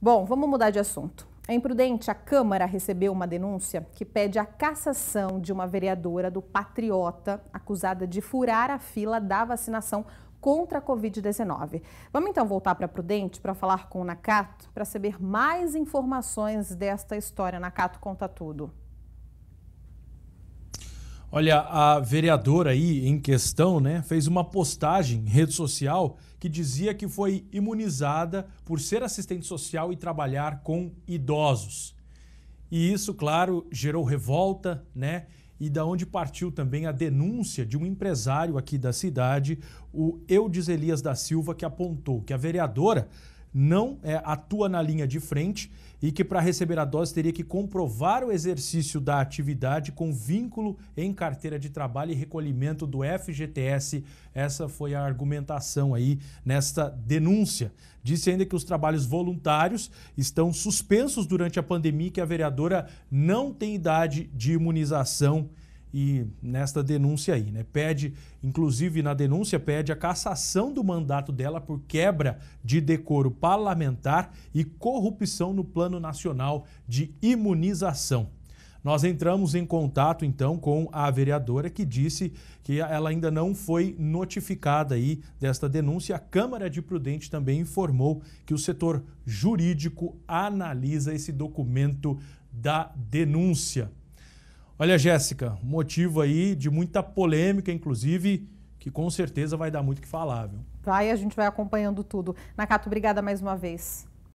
Bom, vamos mudar de assunto. É imprudente, a Câmara recebeu uma denúncia que pede a cassação de uma vereadora do Patriota, acusada de furar a fila da vacinação contra a Covid-19. Vamos então voltar para Prudente para falar com o Nacato, para saber mais informações desta história. Nacato, conta tudo. Olha, a vereadora aí em questão, né, fez uma postagem em rede social que dizia que foi imunizada por ser assistente social e trabalhar com idosos. E isso, claro, gerou revolta, né? E da onde partiu também a denúncia de um empresário aqui da cidade, o Eudes Elias da Silva, que apontou que a vereadora não é, atua na linha de frente e que para receber a dose teria que comprovar o exercício da atividade com vínculo em carteira de trabalho e recolhimento do FGTS. Essa foi a argumentação aí nesta denúncia. Disse ainda que os trabalhos voluntários estão suspensos durante a pandemia e que a vereadora não tem idade de imunização e nesta denúncia aí, né? Pede, inclusive na denúncia, pede a cassação do mandato dela por quebra de decoro parlamentar e corrupção no Plano Nacional de Imunização. Nós entramos em contato então com a vereadora que disse que ela ainda não foi notificada aí desta denúncia. A Câmara de Prudente também informou que o setor jurídico analisa esse documento da denúncia. Olha, Jéssica, motivo aí de muita polêmica, inclusive, que com certeza vai dar muito o que falar, viu? Vai, a gente vai acompanhando tudo. Nakato, obrigada mais uma vez.